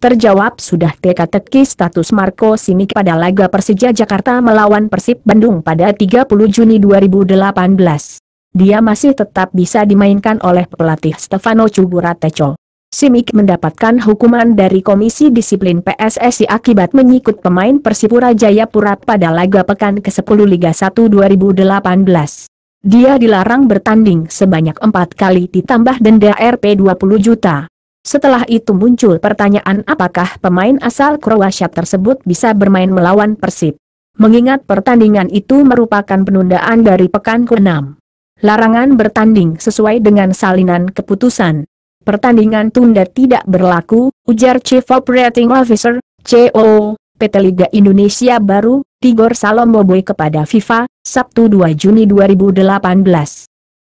Terjawab sudah teka-teki status Marco Simic pada laga Persija Jakarta melawan Persib Bandung pada 30 Juni 2018. Dia masih tetap bisa dimainkan oleh pelatih Stefano Cugurateco. Simic mendapatkan hukuman dari Komisi Disiplin PSSI akibat menyikut pemain Persipura Jayapura pada laga pekan ke-10 Liga 1 2018. Dia dilarang bertanding sebanyak empat kali ditambah denda Rp 20 juta. Setelah itu muncul pertanyaan apakah pemain asal Kroasia tersebut bisa bermain melawan Persib. Mengingat pertandingan itu merupakan penundaan dari pekan ke-6. Larangan bertanding sesuai dengan salinan keputusan. Pertandingan tunda tidak berlaku, ujar Chief Operating Officer, CO, PT Liga Indonesia Baru, Tigor Salomboboy kepada FIFA, Sabtu 2 Juni 2018.